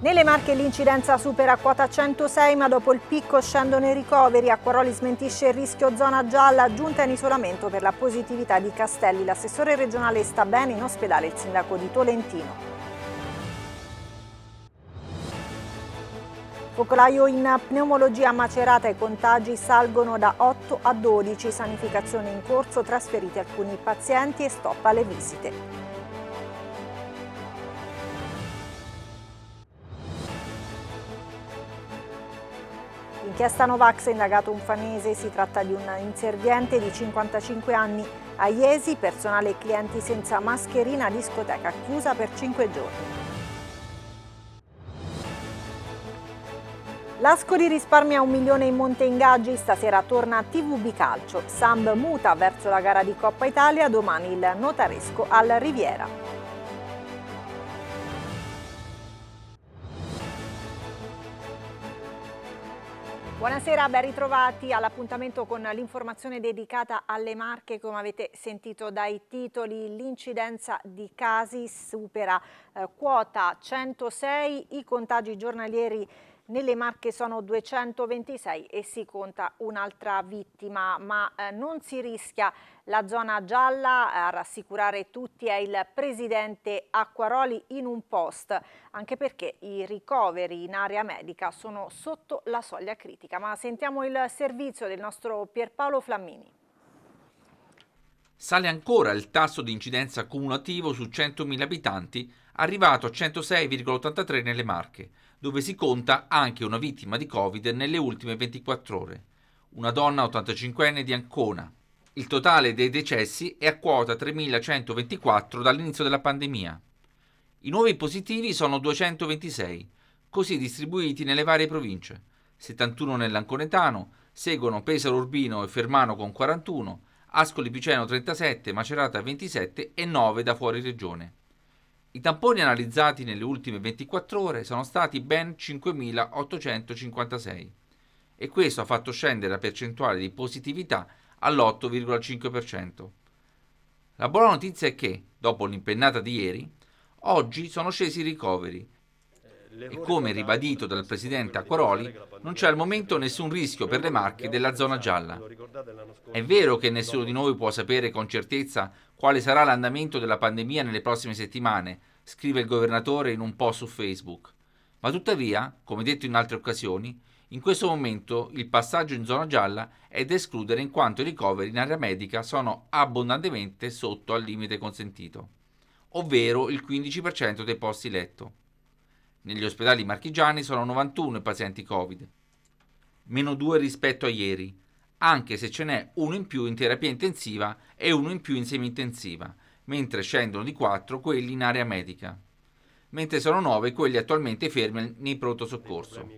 Nelle Marche l'incidenza supera quota 106 ma dopo il picco scendono i ricoveri. Acquaroli smentisce il rischio zona gialla, giunta in isolamento per la positività di Castelli. L'assessore regionale sta bene in ospedale il sindaco di Tolentino. Focolaio in pneumologia macerata, i contagi salgono da 8 a 12, sanificazione in corso, trasferiti alcuni pazienti e stop alle visite. Inchiesta Novax ha indagato un fanese, si tratta di un inserviente di 55 anni a Iesi, personale e clienti senza mascherina, discoteca chiusa per 5 giorni. L'Ascoli risparmia un milione in monte ingaggi, stasera torna a TVB Calcio. Samb muta verso la gara di Coppa Italia, domani il notaresco al Riviera. Buonasera, ben ritrovati all'appuntamento con l'informazione dedicata alle marche. Come avete sentito dai titoli, l'incidenza di casi supera eh, quota 106, i contagi giornalieri nelle Marche sono 226 e si conta un'altra vittima, ma eh, non si rischia la zona gialla. Eh, a rassicurare tutti è il presidente Acquaroli in un post, anche perché i ricoveri in area medica sono sotto la soglia critica. Ma sentiamo il servizio del nostro Pierpaolo Flammini. Sale ancora il tasso di incidenza cumulativo su 100.000 abitanti, arrivato a 106,83 nelle Marche dove si conta anche una vittima di Covid nelle ultime 24 ore, una donna 85enne di Ancona. Il totale dei decessi è a quota 3.124 dall'inizio della pandemia. I nuovi positivi sono 226, così distribuiti nelle varie province. 71 nell'Anconetano, seguono Pesaro Urbino e Fermano con 41, Ascoli Piceno 37, Macerata 27 e 9 da fuori regione. I tamponi analizzati nelle ultime 24 ore sono stati ben 5.856 e questo ha fatto scendere la percentuale di positività all'8,5%. La buona notizia è che, dopo l'impennata di ieri, oggi sono scesi i ricoveri eh, e come ribadito dal presidente Acquaroli, non c'è al momento nessun rischio per le marche della zona gialla. È vero che nessuno di noi può sapere con certezza quale sarà l'andamento della pandemia nelle prossime settimane, scrive il governatore in un post su Facebook. Ma tuttavia, come detto in altre occasioni, in questo momento il passaggio in zona gialla è da escludere in quanto i ricoveri in area medica sono abbondantemente sotto al limite consentito, ovvero il 15% dei posti letto. Negli ospedali marchigiani sono 91 i pazienti Covid, meno 2 rispetto a ieri, anche se ce n'è uno in più in terapia intensiva e uno in più in semi-intensiva, mentre scendono di 4 quelli in area medica, mentre sono 9 quelli attualmente fermi nei pronto soccorso.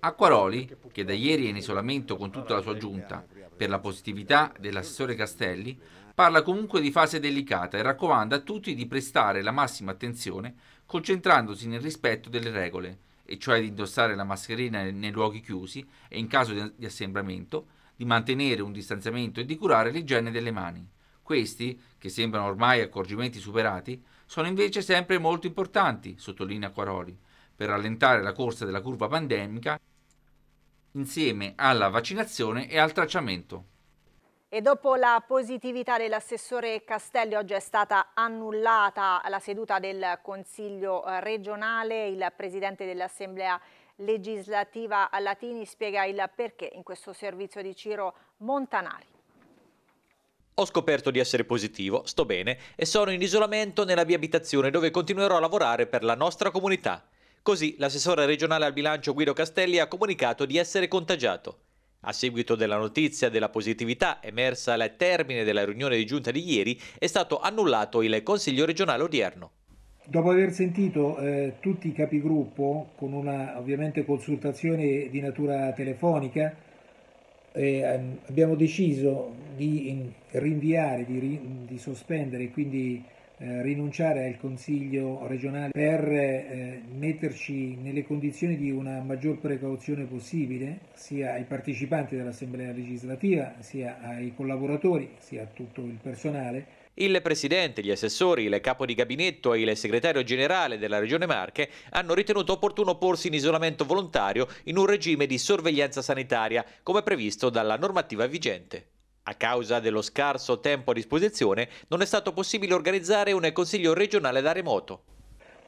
Acquaroli, che da ieri è in isolamento con tutta la sua giunta per la positività dell'assessore Castelli, parla comunque di fase delicata e raccomanda a tutti di prestare la massima attenzione concentrandosi nel rispetto delle regole, e cioè di indossare la mascherina nei luoghi chiusi e in caso di assembramento, di mantenere un distanziamento e di curare l'igiene delle mani. Questi, che sembrano ormai accorgimenti superati, sono invece sempre molto importanti, sottolinea Quaroli, per rallentare la corsa della curva pandemica insieme alla vaccinazione e al tracciamento. E dopo la positività dell'assessore Castelli, oggi è stata annullata la seduta del Consiglio eh, regionale. Il presidente dell'Assemblea legislativa Latini spiega il perché in questo servizio di Ciro Montanari ho scoperto di essere positivo, sto bene e sono in isolamento nella mia abitazione dove continuerò a lavorare per la nostra comunità. Così l'assessore regionale al bilancio Guido Castelli ha comunicato di essere contagiato. A seguito della notizia della positività emersa al termine della riunione di giunta di ieri, è stato annullato il Consiglio regionale odierno. Dopo aver sentito eh, tutti i capigruppo, con una ovviamente consultazione di natura telefonica, eh, abbiamo deciso di rinviare, di, ri, di sospendere e quindi eh, rinunciare al Consiglio regionale per eh, metterci nelle condizioni di una maggior precauzione possibile, sia ai partecipanti dell'Assemblea legislativa, sia ai collaboratori, sia a tutto il personale il Presidente, gli assessori, il capo di gabinetto e il segretario generale della Regione Marche hanno ritenuto opportuno porsi in isolamento volontario in un regime di sorveglianza sanitaria, come previsto dalla normativa vigente. A causa dello scarso tempo a disposizione non è stato possibile organizzare un consiglio regionale da remoto.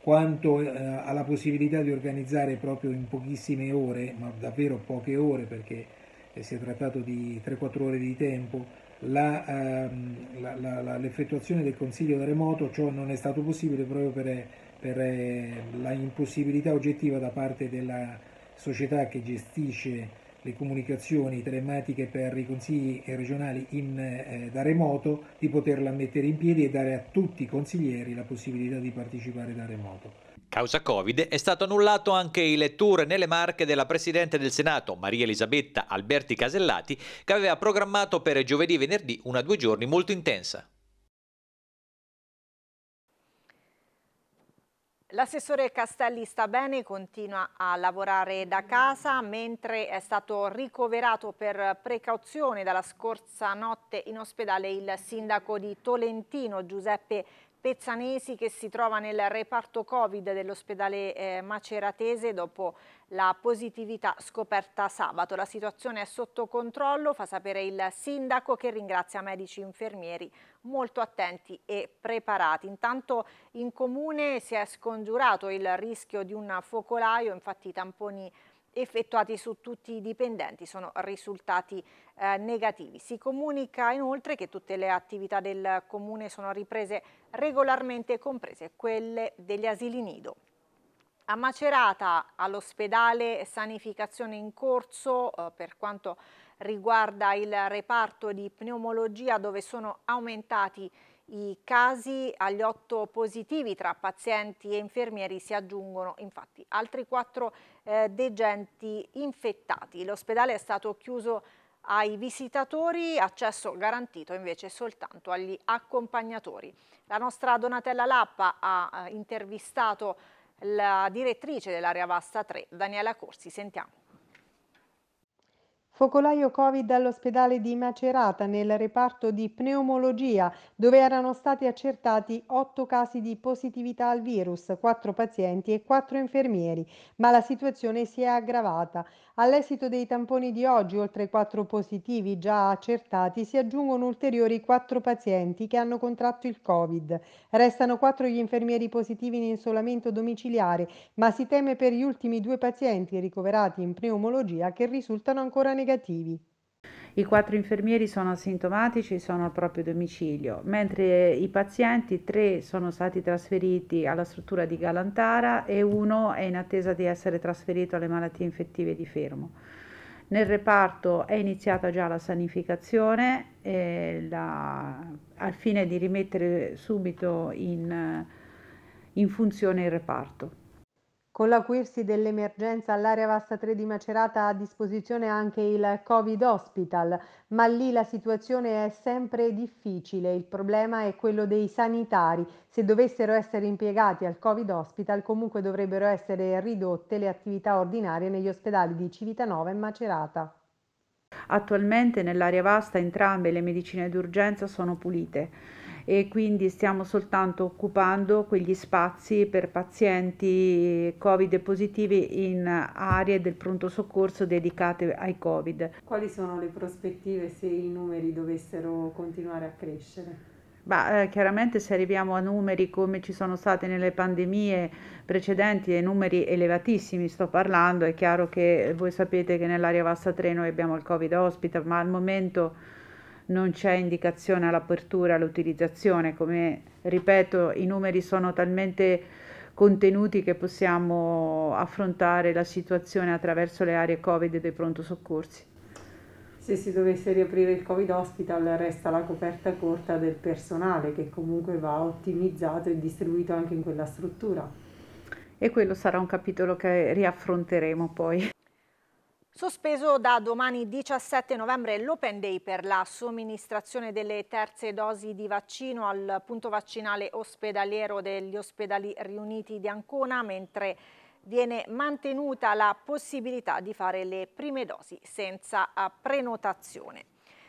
Quanto eh, alla possibilità di organizzare proprio in pochissime ore, ma davvero poche ore perché eh, si è trattato di 3-4 ore di tempo, Ehm, l'effettuazione del consiglio da remoto, ciò non è stato possibile proprio per, per eh, la impossibilità oggettiva da parte della società che gestisce le comunicazioni telematiche per i consigli regionali in, eh, da remoto di poterla mettere in piedi e dare a tutti i consiglieri la possibilità di partecipare da remoto. Causa Covid è stato annullato anche il tour nelle Marche della Presidente del Senato, Maria Elisabetta Alberti Casellati, che aveva programmato per giovedì e venerdì una due giorni molto intensa. L'assessore Castelli sta bene, continua a lavorare da casa, mentre è stato ricoverato per precauzione dalla scorsa notte in ospedale il sindaco di Tolentino, Giuseppe Pezzanesi che si trova nel reparto Covid dell'ospedale eh, Maceratese dopo la positività scoperta sabato. La situazione è sotto controllo, fa sapere il sindaco che ringrazia medici e infermieri molto attenti e preparati. Intanto in comune si è scongiurato il rischio di un focolaio, infatti i tamponi effettuati su tutti i dipendenti sono risultati eh, negativi. Si comunica inoltre che tutte le attività del Comune sono riprese regolarmente, comprese quelle degli asili nido. A Macerata all'ospedale sanificazione in corso eh, per quanto riguarda il reparto di pneumologia dove sono aumentati i casi agli otto positivi tra pazienti e infermieri si aggiungono infatti altri quattro eh, degenti infettati. L'ospedale è stato chiuso ai visitatori, accesso garantito invece soltanto agli accompagnatori. La nostra Donatella Lappa ha eh, intervistato la direttrice dell'area Vasta 3, Daniela Corsi. Sentiamo. Focolaio Covid all'ospedale di Macerata nel reparto di pneumologia dove erano stati accertati otto casi di positività al virus, quattro pazienti e quattro infermieri, ma la situazione si è aggravata. All'esito dei tamponi di oggi, oltre ai quattro positivi già accertati, si aggiungono ulteriori quattro pazienti che hanno contratto il Covid. Restano quattro gli infermieri positivi in isolamento domiciliare, ma si teme per gli ultimi due pazienti ricoverati in pneumologia che risultano ancora negativi. I quattro infermieri sono asintomatici e sono al proprio domicilio, mentre i pazienti, tre sono stati trasferiti alla struttura di Galantara e uno è in attesa di essere trasferito alle malattie infettive di Fermo. Nel reparto è iniziata già la sanificazione e eh, la, al fine di rimettere subito in, in funzione il reparto. Con l'acuirsi dell'emergenza all'area vasta 3 di Macerata ha a disposizione anche il Covid Hospital, ma lì la situazione è sempre difficile. Il problema è quello dei sanitari. Se dovessero essere impiegati al Covid Hospital comunque dovrebbero essere ridotte le attività ordinarie negli ospedali di Civitanova e Macerata. Attualmente nell'area vasta entrambe le medicine d'urgenza sono pulite e quindi stiamo soltanto occupando quegli spazi per pazienti Covid positivi in aree del pronto soccorso dedicate ai Covid. Quali sono le prospettive se i numeri dovessero continuare a crescere? Bah, eh, chiaramente se arriviamo a numeri come ci sono state nelle pandemie precedenti, e numeri elevatissimi sto parlando, è chiaro che voi sapete che nell'area Vassa 3 noi abbiamo il Covid ospita, ma al momento non c'è indicazione all'apertura, all'utilizzazione, come ripeto i numeri sono talmente contenuti che possiamo affrontare la situazione attraverso le aree Covid dei pronto soccorsi. Se si dovesse riaprire il Covid Hospital resta la coperta corta del personale che comunque va ottimizzato e distribuito anche in quella struttura. E quello sarà un capitolo che riaffronteremo poi. Sospeso da domani 17 novembre l'Open Day per la somministrazione delle terze dosi di vaccino al punto vaccinale ospedaliero degli ospedali riuniti di Ancona, mentre viene mantenuta la possibilità di fare le prime dosi senza prenotazione.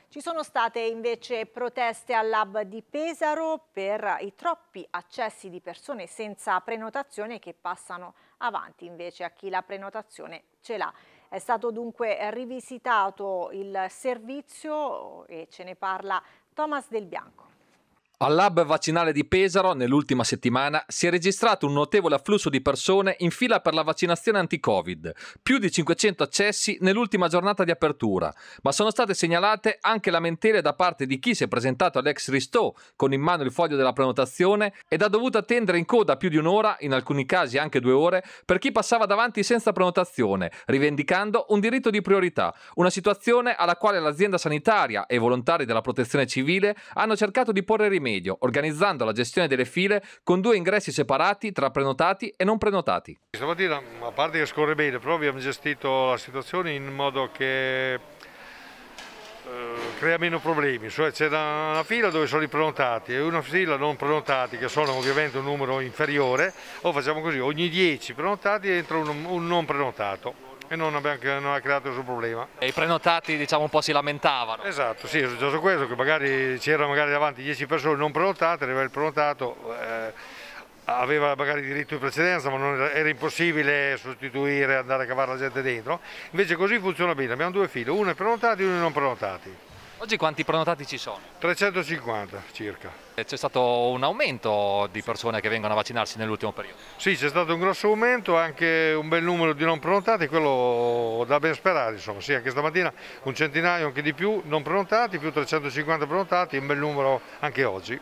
Ci sono state invece proteste al lab di Pesaro per i troppi accessi di persone senza prenotazione che passano avanti invece a chi la prenotazione ce l'ha. È stato dunque rivisitato il servizio e ce ne parla Thomas Del Bianco. Al lab vaccinale di Pesaro, nell'ultima settimana, si è registrato un notevole afflusso di persone in fila per la vaccinazione anti-Covid, più di 500 accessi nell'ultima giornata di apertura, ma sono state segnalate anche lamentele da parte di chi si è presentato all'ex Ristò con in mano il foglio della prenotazione ed ha dovuto attendere in coda più di un'ora, in alcuni casi anche due ore, per chi passava davanti senza prenotazione, rivendicando un diritto di priorità, una situazione alla quale l'azienda sanitaria e i volontari della protezione civile hanno cercato di porre rimedio rimedio, organizzando la gestione delle file con due ingressi separati tra prenotati e non prenotati. Stamattina, a parte che scorre bene, però abbiamo gestito la situazione in modo che eh, crea meno problemi, cioè c'è una fila dove sono i prenotati e una fila non prenotati che sono ovviamente un numero inferiore o facciamo così, ogni 10 prenotati entra un, un non prenotato e non, abbiamo, non ha creato nessun problema. E i prenotati diciamo un po' si lamentavano? Esatto, sì, è successo questo, che magari c'erano magari davanti 10 persone non prenotate, arriva il prenotato, eh, aveva magari diritto di precedenza ma era, era, impossibile sostituire, andare a cavare la gente dentro, invece così funziona bene, abbiamo due file, uno è prenotato e uno è non prenotato. Oggi quanti prenotati ci sono? 350 circa. Eh, c'è stato un aumento di persone che vengono a vaccinarsi nell'ultimo periodo? Sì, c'è stato un grosso aumento, anche un bel numero di non prenotati, quello da ben sperare, insomma, sì, anche stamattina un centinaio, anche di più, non prenotati, più 350 prenotati, un bel numero anche oggi.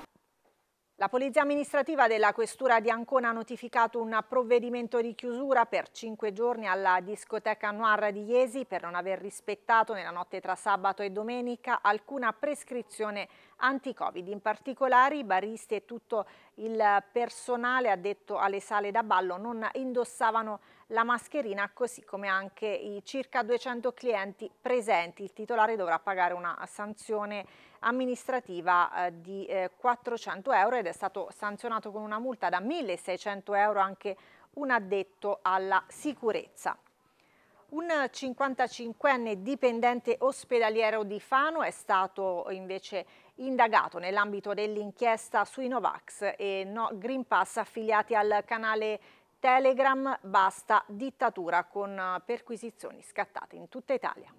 La Polizia amministrativa della Questura di Ancona ha notificato un provvedimento di chiusura per cinque giorni alla discoteca Noir di Iesi per non aver rispettato nella notte tra sabato e domenica alcuna prescrizione anti-Covid. In particolare i baristi e tutto il personale addetto alle sale da ballo non indossavano la mascherina, così come anche i circa 200 clienti presenti. Il titolare dovrà pagare una sanzione amministrativa eh, di 400 eh, euro ed è stato sanzionato con una multa da 1.600 euro anche un addetto alla sicurezza. Un 55enne dipendente ospedaliero di Fano è stato invece indagato nell'ambito dell'inchiesta sui Novax e no Green Pass affiliati al canale Telegram basta dittatura con eh, perquisizioni scattate in tutta Italia.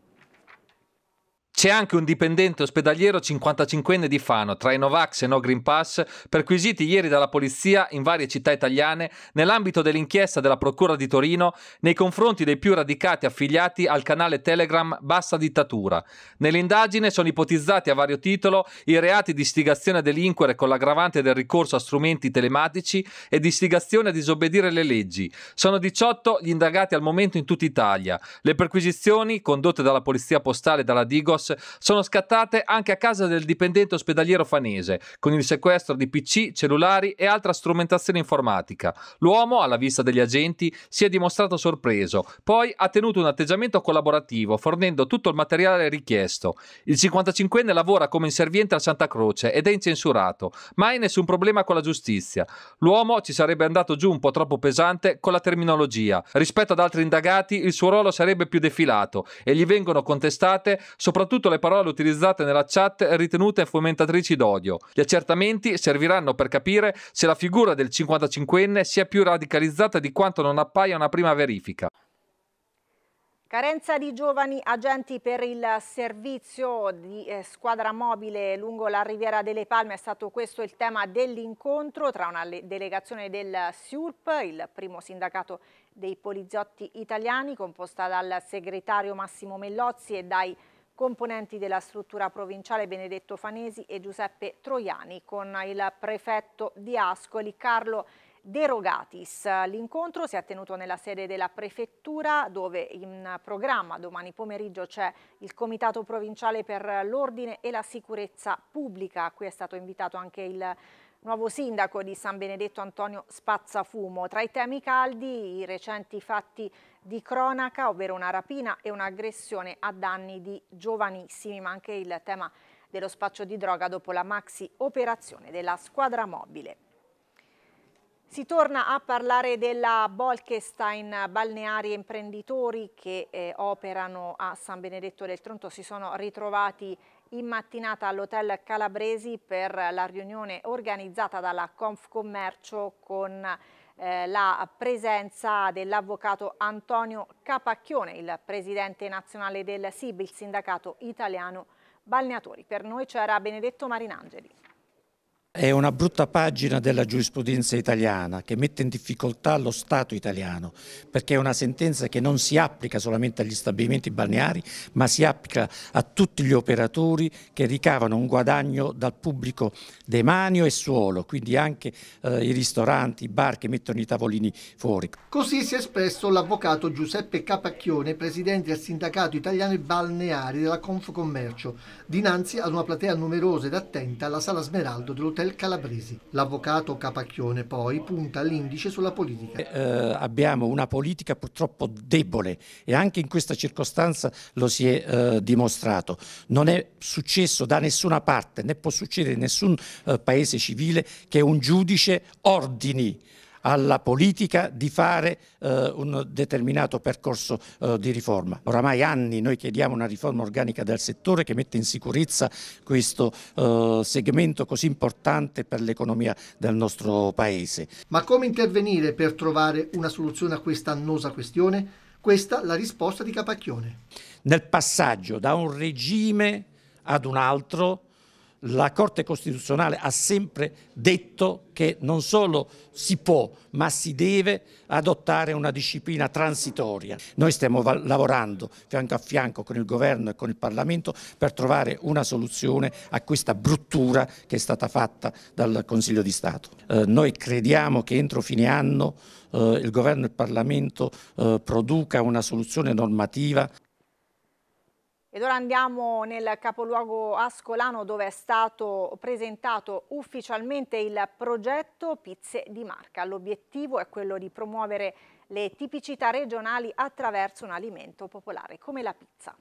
C'è anche un dipendente ospedaliero 55enne di Fano, tra i Novax e No Green Pass, perquisiti ieri dalla polizia in varie città italiane nell'ambito dell'inchiesta della Procura di Torino nei confronti dei più radicati affiliati al canale Telegram Bassa Dittatura. Nell'indagine sono ipotizzati a vario titolo i reati di istigazione a delinquere con l'aggravante del ricorso a strumenti telematici e di istigazione a disobbedire le leggi. Sono 18 gli indagati al momento in tutta Italia. Le perquisizioni, condotte dalla Polizia Postale e dalla Digos, sono scattate anche a casa del dipendente ospedaliero fanese, con il sequestro di PC, cellulari e altra strumentazione informatica. L'uomo, alla vista degli agenti, si è dimostrato sorpreso, poi ha tenuto un atteggiamento collaborativo, fornendo tutto il materiale richiesto. Il 55enne lavora come inserviente a Santa Croce ed è incensurato, mai nessun problema con la giustizia. L'uomo ci sarebbe andato giù un po' troppo pesante con la terminologia. Rispetto ad altri indagati, il suo ruolo sarebbe più defilato e gli vengono contestate soprattutto soprattutto le parole utilizzate nella chat ritenute fomentatrici d'odio. Gli accertamenti serviranno per capire se la figura del 55enne sia più radicalizzata di quanto non appaia una prima verifica. Carenza di giovani agenti per il servizio di eh, squadra mobile lungo la Riviera delle Palme è stato questo il tema dell'incontro tra una delegazione del SIURP, il primo sindacato dei poliziotti italiani, composta dal segretario Massimo Mellozzi e dai componenti della struttura provinciale Benedetto Fanesi e Giuseppe Troiani con il prefetto di Ascoli Carlo Derogatis. L'incontro si è tenuto nella sede della prefettura dove in programma domani pomeriggio c'è il Comitato Provinciale per l'Ordine e la Sicurezza Pubblica. Qui è stato invitato anche il nuovo sindaco di San Benedetto Antonio Spazzafumo. Tra i temi caldi i recenti fatti di cronaca, ovvero una rapina e un'aggressione a danni di giovanissimi, ma anche il tema dello spaccio di droga dopo la maxi operazione della squadra mobile. Si torna a parlare della Bolkestein, balneari e imprenditori che eh, operano a San Benedetto del Tronto, si sono ritrovati in mattinata all'hotel Calabresi per la riunione organizzata dalla Confcommercio con eh, la presenza dell'avvocato Antonio Capacchione, il presidente nazionale del SIB, il sindacato italiano balneatori. Per noi c'era Benedetto Marinangeli. È una brutta pagina della giurisprudenza italiana che mette in difficoltà lo Stato italiano perché è una sentenza che non si applica solamente agli stabilimenti balneari ma si applica a tutti gli operatori che ricavano un guadagno dal pubblico demanio e suolo, quindi anche eh, i ristoranti, i bar che mettono i tavolini fuori. Così si è espresso l'avvocato Giuseppe Capacchione, presidente del sindacato italiano e balneari della Confcommercio, dinanzi ad una platea numerosa ed attenta alla Sala Smeraldo dell'hotel Hotel Calabresi. L'avvocato Capacchione poi punta l'indice sulla politica. Eh, eh, abbiamo una politica purtroppo debole e anche in questa circostanza lo si è eh, dimostrato. Non è successo da nessuna parte, né può succedere in nessun eh, paese civile che un giudice ordini alla politica di fare eh, un determinato percorso eh, di riforma. Oramai anni noi chiediamo una riforma organica del settore che mette in sicurezza questo eh, segmento così importante per l'economia del nostro Paese. Ma come intervenire per trovare una soluzione a questa annosa questione? Questa la risposta di Capacchione. Nel passaggio da un regime ad un altro la Corte Costituzionale ha sempre detto che non solo si può, ma si deve adottare una disciplina transitoria. Noi stiamo lavorando fianco a fianco con il Governo e con il Parlamento per trovare una soluzione a questa bruttura che è stata fatta dal Consiglio di Stato. Eh, noi crediamo che entro fine anno eh, il Governo e il Parlamento eh, produca una soluzione normativa ed ora andiamo nel capoluogo ascolano dove è stato presentato ufficialmente il progetto Pizze di Marca. L'obiettivo è quello di promuovere le tipicità regionali attraverso un alimento popolare come la pizza.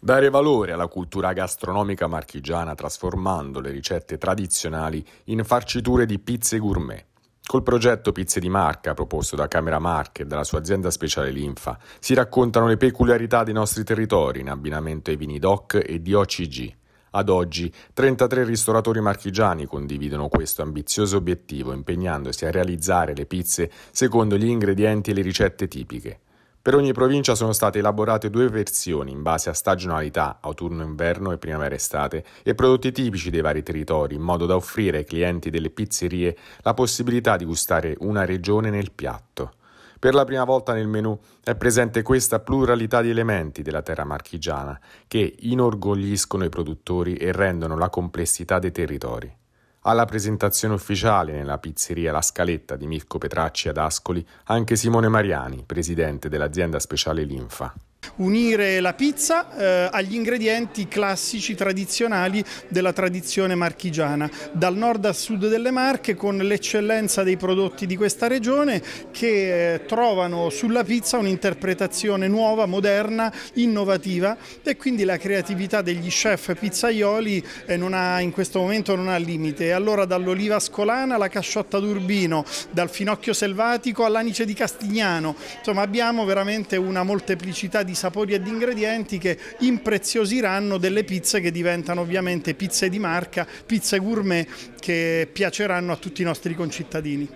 Dare valore alla cultura gastronomica marchigiana trasformando le ricette tradizionali in farciture di pizze gourmet. Col progetto Pizze di Marca, proposto da Camera Marche e dalla sua azienda speciale Linfa, si raccontano le peculiarità dei nostri territori in abbinamento ai vini DOC e di OCG. Ad oggi, 33 ristoratori marchigiani condividono questo ambizioso obiettivo, impegnandosi a realizzare le pizze secondo gli ingredienti e le ricette tipiche. Per ogni provincia sono state elaborate due versioni in base a stagionalità, autunno-inverno e primavera-estate, e prodotti tipici dei vari territori, in modo da offrire ai clienti delle pizzerie la possibilità di gustare una regione nel piatto. Per la prima volta nel menù è presente questa pluralità di elementi della terra marchigiana che inorgogliscono i produttori e rendono la complessità dei territori. Alla presentazione ufficiale nella pizzeria La Scaletta di Mirko Petracci ad Ascoli anche Simone Mariani, presidente dell'azienda speciale Linfa. Unire la pizza eh, agli ingredienti classici tradizionali della tradizione marchigiana, dal nord a sud delle Marche con l'eccellenza dei prodotti di questa regione che eh, trovano sulla pizza un'interpretazione nuova, moderna, innovativa e quindi la creatività degli chef pizzaioli eh, ha, in questo momento non ha limite. Allora dall'oliva scolana alla casciotta d'Urbino, dal finocchio selvatico all'anice di Castignano, insomma abbiamo veramente una molteplicità di sapori ed ingredienti che impreziosiranno delle pizze che diventano ovviamente pizze di marca, pizze gourmet che piaceranno a tutti i nostri concittadini.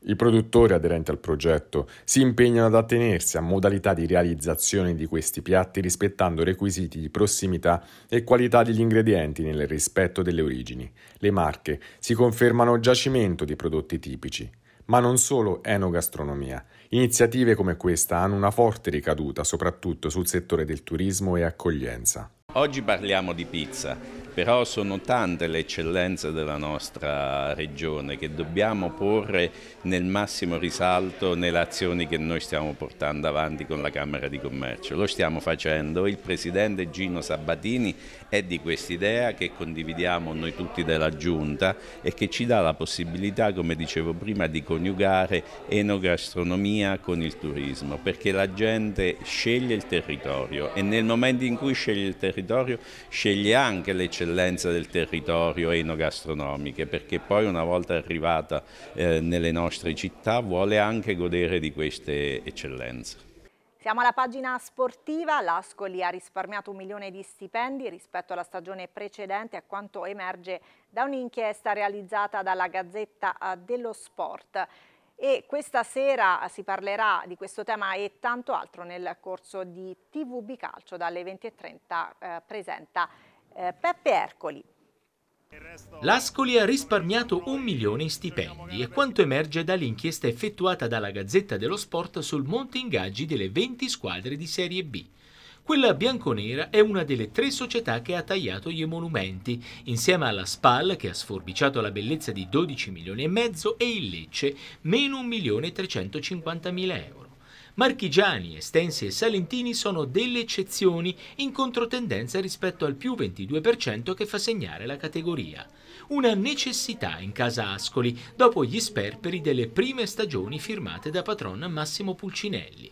I produttori aderenti al progetto si impegnano ad attenersi a modalità di realizzazione di questi piatti rispettando requisiti di prossimità e qualità degli ingredienti nel rispetto delle origini. Le marche si confermano giacimento di prodotti tipici, ma non solo enogastronomia. Iniziative come questa hanno una forte ricaduta soprattutto sul settore del turismo e accoglienza. Oggi parliamo di pizza, però sono tante le eccellenze della nostra regione che dobbiamo porre nel massimo risalto nelle azioni che noi stiamo portando avanti con la Camera di Commercio. Lo stiamo facendo, il Presidente Gino Sabatini è di quest'idea che condividiamo noi tutti della Giunta e che ci dà la possibilità, come dicevo prima, di coniugare enogastronomia con il turismo, perché la gente sceglie il territorio e nel momento in cui sceglie il territorio sceglie anche l'eccellenza eccellenze del territorio enogastronomiche, perché poi una volta arrivata eh, nelle nostre città vuole anche godere di queste eccellenze. Siamo alla pagina sportiva, l'Ascoli ha risparmiato un milione di stipendi rispetto alla stagione precedente a quanto emerge da un'inchiesta realizzata dalla Gazzetta eh, dello Sport e questa sera eh, si parlerà di questo tema e tanto altro nel corso di TVB Calcio dalle 20.30 eh, presenta eh, Peppe Ercoli. L'Ascoli ha risparmiato un milione in stipendi, e quanto emerge dall'inchiesta effettuata dalla Gazzetta dello Sport sul monte ingaggi delle 20 squadre di Serie B. Quella bianconera è una delle tre società che ha tagliato gli emolumenti, insieme alla SPAL che ha sforbiciato la bellezza di 12 milioni e mezzo e il Lecce meno 1 milione e 350 mila euro. Marchigiani, Estensi e Salentini sono delle eccezioni in controtendenza rispetto al più 22% che fa segnare la categoria. Una necessità in casa Ascoli dopo gli sperperi delle prime stagioni firmate da patron Massimo Pulcinelli.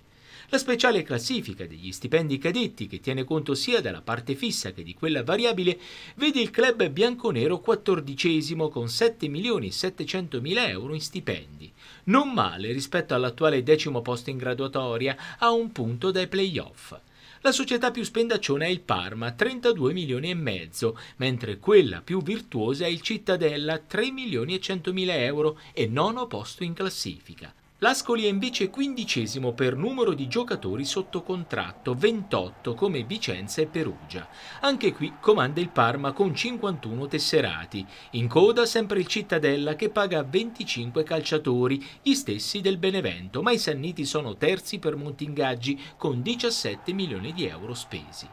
La speciale classifica degli stipendi cadetti, che tiene conto sia della parte fissa che di quella variabile, vede il club bianconero quattordicesimo con 7.700.000 euro in stipendi non male rispetto all'attuale decimo posto in graduatoria a un punto dai playoff. La società più spendacciona è il Parma, 32 milioni e mezzo, mentre quella più virtuosa è il Cittadella, 3 milioni e 100 mila euro e nono posto in classifica. L'Ascoli è invece quindicesimo per numero di giocatori sotto contratto, 28 come Vicenza e Perugia. Anche qui comanda il Parma con 51 tesserati. In coda sempre il Cittadella che paga 25 calciatori, gli stessi del Benevento, ma i Sanniti sono terzi per Montingaggi con 17 milioni di euro spesi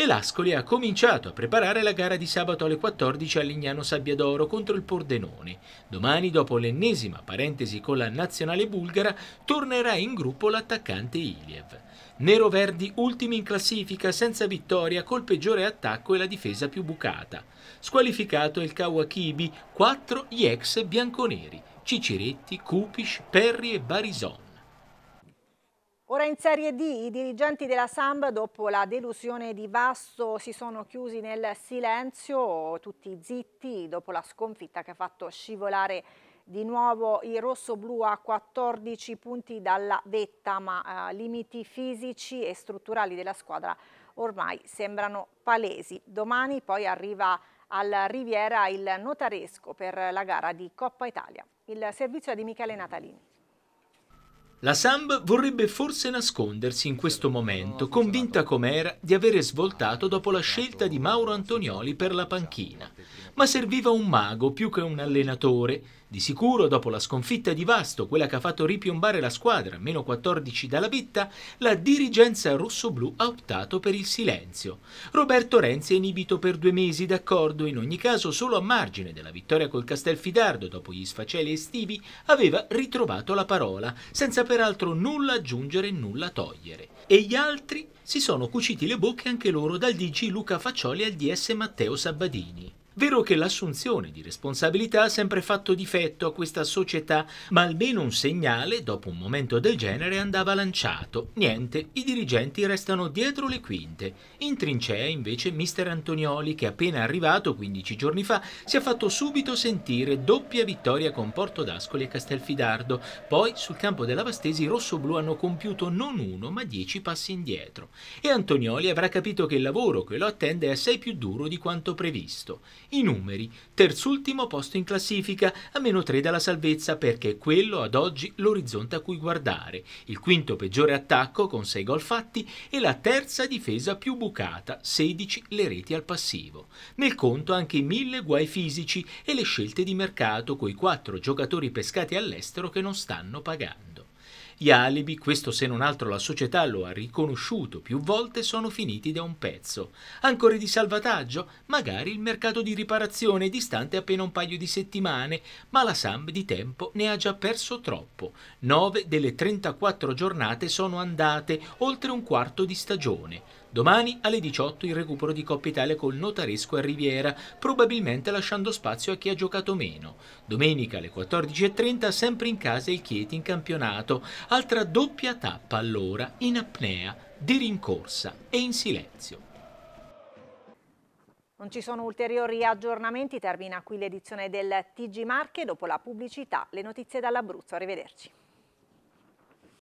e l'Ascoli ha cominciato a preparare la gara di sabato alle 14 a Lignano Sabbiadoro contro il Pordenone. Domani, dopo l'ennesima parentesi con la nazionale bulgara, tornerà in gruppo l'attaccante Iliev. Nero-verdi ultimi in classifica senza vittoria col peggiore attacco e la difesa più bucata. Squalificato il Kawakibi, 4 gli ex bianconeri, Ciciretti, Kupish, Perri e Barison. Ora in Serie D i dirigenti della Samb dopo la delusione di Vasto si sono chiusi nel silenzio, tutti zitti dopo la sconfitta che ha fatto scivolare di nuovo il rosso-blu a 14 punti dalla vetta, ma eh, limiti fisici e strutturali della squadra ormai sembrano palesi. Domani poi arriva al Riviera il notaresco per la gara di Coppa Italia. Il servizio è di Michele Natalini. La Samb vorrebbe forse nascondersi in questo momento, convinta com'era di avere svoltato dopo la scelta di Mauro Antonioli per la panchina. Ma serviva un mago più che un allenatore di sicuro, dopo la sconfitta di Vasto, quella che ha fatto ripiombare la squadra, meno 14 dalla vetta, la dirigenza rossoblù ha optato per il silenzio. Roberto Renzi è inibito per due mesi, d'accordo, in ogni caso solo a margine della vittoria col Castelfidardo dopo gli sfaceli estivi, aveva ritrovato la parola, senza peraltro nulla aggiungere e nulla togliere. E gli altri si sono cuciti le bocche anche loro dal DG Luca Faccioli al DS Matteo Sabbadini. Vero che l'assunzione di responsabilità ha sempre fatto difetto a questa società, ma almeno un segnale, dopo un momento del genere, andava lanciato. Niente, i dirigenti restano dietro le quinte. In trincea invece mister Antonioli, che appena arrivato 15 giorni fa, si è fatto subito sentire doppia vittoria con Porto d'Ascoli e Castelfidardo. Poi sul campo della Vastesi i rossoblù hanno compiuto non uno ma dieci passi indietro. E Antonioli avrà capito che il lavoro che lo attende è assai più duro di quanto previsto. I numeri. Terzultimo posto in classifica, a meno 3 dalla salvezza perché è quello ad oggi l'orizzonte a cui guardare. Il quinto peggiore attacco con 6 gol fatti e la terza difesa più bucata, 16 le reti al passivo. Nel conto anche i mille guai fisici e le scelte di mercato coi 4 giocatori pescati all'estero che non stanno pagando. Gli alibi, questo se non altro la società lo ha riconosciuto più volte, sono finiti da un pezzo. Ancore di salvataggio? Magari il mercato di riparazione è distante appena un paio di settimane, ma la Samb di tempo ne ha già perso troppo. 9 delle 34 giornate sono andate, oltre un quarto di stagione. Domani alle 18 il recupero di Coppa Italia col notaresco a Riviera, probabilmente lasciando spazio a chi ha giocato meno. Domenica alle 14.30 sempre in casa il Chieti in campionato, altra doppia tappa allora in apnea, di rincorsa e in silenzio. Non ci sono ulteriori aggiornamenti, termina qui l'edizione del TG Marche, dopo la pubblicità le notizie dall'Abruzzo, arrivederci.